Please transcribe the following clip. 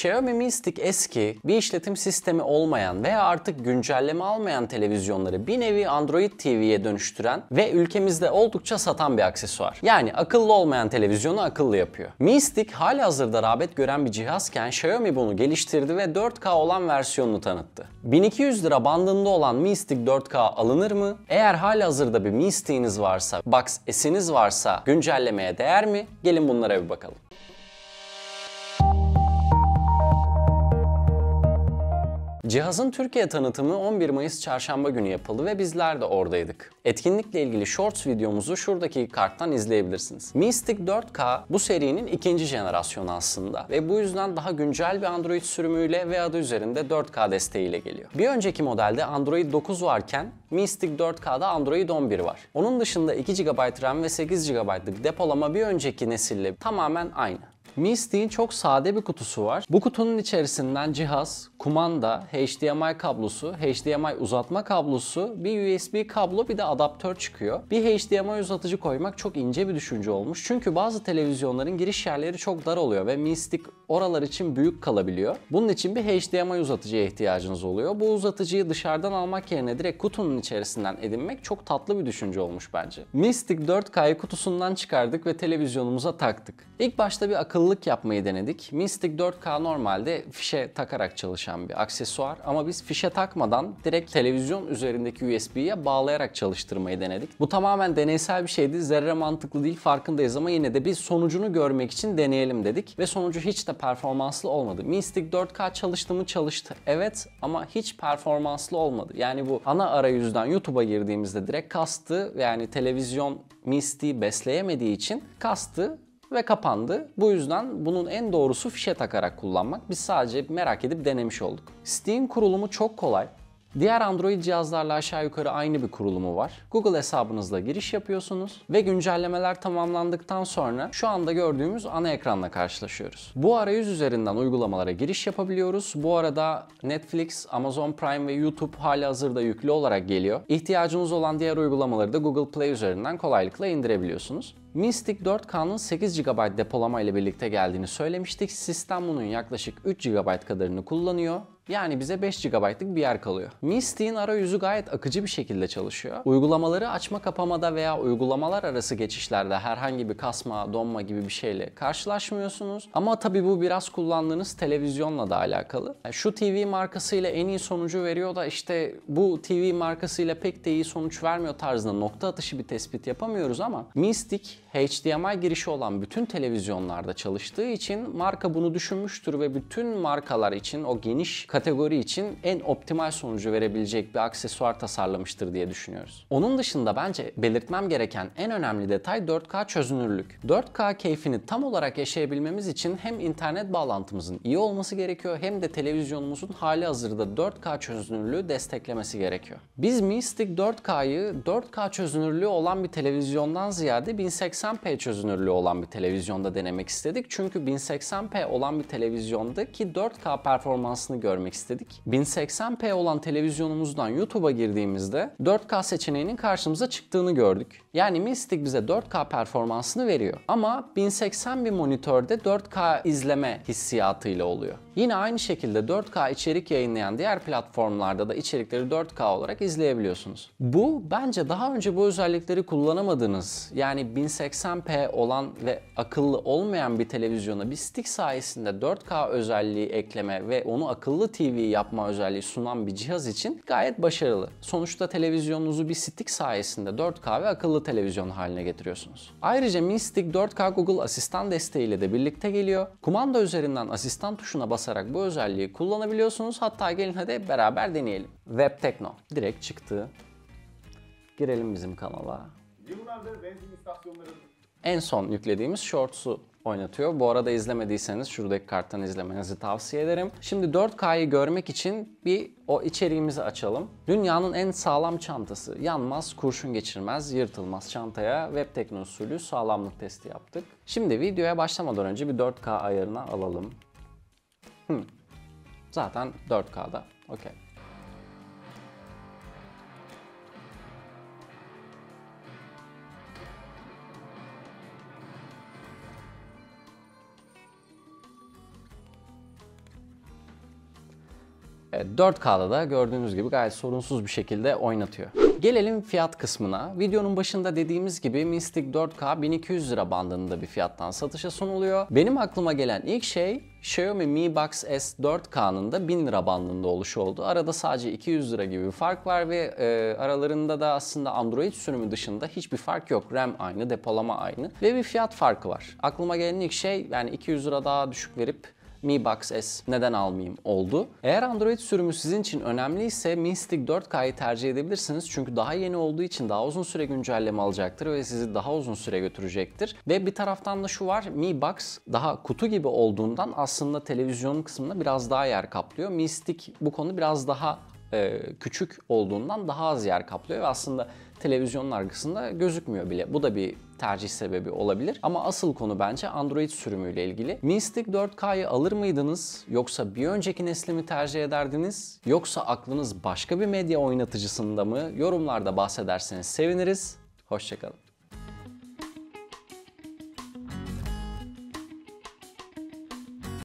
Xiaomi Mystic eski, bir işletim sistemi olmayan veya artık güncelleme almayan televizyonları bir nevi Android TV'ye dönüştüren ve ülkemizde oldukça satan bir aksesuar. Yani akıllı olmayan televizyonu akıllı yapıyor. Mystic hali hazırda rağbet gören bir cihazken Xiaomi bunu geliştirdi ve 4K olan versiyonunu tanıttı. 1200 lira bandında olan Mystic 4K alınır mı? Eğer hali hazırda bir Mystic'iniz varsa, Box S'iniz varsa güncellemeye değer mi? Gelin bunlara bir bakalım. Cihazın Türkiye tanıtımı 11 Mayıs çarşamba günü yapıldı ve bizler de oradaydık. Etkinlikle ilgili Shorts videomuzu şuradaki karttan izleyebilirsiniz. Mi 4K bu serinin ikinci jenerasyonu aslında ve bu yüzden daha güncel bir Android sürümüyle ve adı üzerinde 4K desteğiyle geliyor. Bir önceki modelde Android 9 varken Mi 4K'da Android 11 var. Onun dışında 2 GB RAM ve 8 GB'lık depolama bir önceki nesille tamamen aynı. Mi çok sade bir kutusu var. Bu kutunun içerisinden cihaz, kumanda, HDMI kablosu, HDMI uzatma kablosu, bir USB kablo bir de adaptör çıkıyor. Bir HDMI uzatıcı koymak çok ince bir düşünce olmuş. Çünkü bazı televizyonların giriş yerleri çok dar oluyor ve Mi oralar için büyük kalabiliyor. Bunun için bir HDMI uzatıcıya ihtiyacınız oluyor. Bu uzatıcıyı dışarıdan almak yerine direkt kutunun içerisinden edinmek çok tatlı bir düşünce olmuş bence. Mi 4K'yı kutusundan çıkardık ve televizyonumuza taktık. İlk başta bir akıllı akıllılık yapmayı denedik. Mystic 4K normalde fişe takarak çalışan bir aksesuar ama biz fişe takmadan direkt televizyon üzerindeki USB'ye bağlayarak çalıştırmayı denedik. Bu tamamen deneysel bir şeydi. Zerre mantıklı değil farkındayız ama yine de biz sonucunu görmek için deneyelim dedik ve sonucu hiç de performanslı olmadı. Mystic 4K çalıştı mı çalıştı. Evet ama hiç performanslı olmadı. Yani bu ana arayüzden YouTube'a girdiğimizde direkt kastı yani televizyon Misty besleyemediği için kastı ve kapandı. Bu yüzden bunun en doğrusu fişe takarak kullanmak. Biz sadece merak edip denemiş olduk. Steam kurulumu çok kolay. Diğer Android cihazlarla aşağı yukarı aynı bir kurulumu var. Google hesabınızla giriş yapıyorsunuz ve güncellemeler tamamlandıktan sonra şu anda gördüğümüz ana ekranla karşılaşıyoruz. Bu arayüz üzerinden uygulamalara giriş yapabiliyoruz. Bu arada Netflix, Amazon Prime ve YouTube hali hazırda yüklü olarak geliyor. İhtiyacınız olan diğer uygulamaları da Google Play üzerinden kolaylıkla indirebiliyorsunuz. Mystic 4K'nın 8 GB depolama ile birlikte geldiğini söylemiştik. Sistem bunun yaklaşık 3 GB kadarını kullanıyor. Yani bize 5 GB'lık bir yer kalıyor. Misty'in arayüzü gayet akıcı bir şekilde çalışıyor. Uygulamaları açma kapamada veya uygulamalar arası geçişlerde herhangi bir kasma, donma gibi bir şeyle karşılaşmıyorsunuz. Ama tabii bu biraz kullandığınız televizyonla da alakalı. Yani e, şu TV markasıyla en iyi sonucu veriyor da işte bu TV markasıyla pek de iyi sonuç vermiyor tarzında nokta atışı bir tespit yapamıyoruz ama Mystic HDMI girişi olan bütün televizyonlarda çalıştığı için marka bunu düşünmüştür ve bütün markalar için o geniş kategori için en optimal sonucu verebilecek bir aksesuar tasarlamıştır diye düşünüyoruz. Onun dışında bence belirtmem gereken en önemli detay 4K çözünürlük. 4K keyfini tam olarak yaşayabilmemiz için hem internet bağlantımızın iyi olması gerekiyor hem de televizyonumuzun hali hazırda 4K çözünürlüğü desteklemesi gerekiyor. Biz Mi Stick 4K'yı 4K çözünürlüğü olan bir televizyondan ziyade 1080p çözünürlüğü olan bir televizyonda denemek istedik. Çünkü 1080p olan bir televizyondaki 4K performansını görmek vermek istedik. 1080p olan televizyonumuzdan YouTube'a girdiğimizde 4K seçeneğinin karşımıza çıktığını gördük. Yani Mystic bize 4K performansını veriyor. Ama 1080 bir monitörde 4K izleme hissiyatıyla oluyor. Yine aynı şekilde 4K içerik yayınlayan diğer platformlarda da içerikleri 4K olarak izleyebiliyorsunuz. Bu bence daha önce bu özellikleri kullanamadığınız yani 1080p olan ve akıllı olmayan bir televizyona bir stick sayesinde 4K özelliği ekleme ve onu akıllı TV yapma özelliği sunan bir cihaz için gayet başarılı. Sonuçta televizyonunuzu bir stick sayesinde 4K ve akıllı televizyon haline getiriyorsunuz. Ayrıca Mi Stick 4K Google Asistan desteğiyle de birlikte geliyor. Kumanda üzerinden asistan tuşuna basarak basarak bu özelliği kullanabiliyorsunuz. Hatta gelin hadi beraber deneyelim. Web Tekno direkt çıktı. Girelim bizim kanala. en son yüklediğimiz shorts'u oynatıyor. Bu arada izlemediyseniz şuradaki karttan izlemenizi tavsiye ederim. Şimdi 4K'yı görmek için bir o içeriğimizi açalım. Dünyanın en sağlam çantası. Yanmaz, kurşun geçirmez, yırtılmaz çantaya web teknolojisiyle sağlamlık testi yaptık. Şimdi videoya başlamadan önce bir 4K ayarına alalım. Hmm. Zaten 4K'da. Okey. 4K'da e, da gördüğünüz gibi gayet sorunsuz bir şekilde oynatıyor. Gelelim fiyat kısmına. Videonun başında dediğimiz gibi Mystic 4K 1200 lira bandında bir fiyattan satışa sunuluyor. Benim aklıma gelen ilk şey Xiaomi Mi Box S 4K'nın da 1000 lira bandında oluşu oldu. Arada sadece 200 lira gibi bir fark var ve e, aralarında da aslında Android sürümü dışında hiçbir fark yok. RAM aynı, depolama aynı ve bir fiyat farkı var. Aklıma gelen ilk şey yani 200 lira daha düşük verip mi Box S neden almayayım oldu. Eğer Android sürümü sizin için önemliyse Mi Stick 4K'yı tercih edebilirsiniz. Çünkü daha yeni olduğu için daha uzun süre güncelleme alacaktır ve sizi daha uzun süre götürecektir. Ve bir taraftan da şu var Mi Box daha kutu gibi olduğundan aslında televizyonun kısmında biraz daha yer kaplıyor. Mi Stick bu konu biraz daha e, küçük olduğundan daha az yer kaplıyor ve aslında televizyonun arkasında gözükmüyor bile. Bu da bir tercih sebebi olabilir. Ama asıl konu bence Android sürümüyle ilgili. Mystic 4K'yı alır mıydınız? Yoksa bir önceki nesli mi tercih ederdiniz? Yoksa aklınız başka bir medya oynatıcısında mı? Yorumlarda bahsederseniz seviniriz. Hoşçakalın.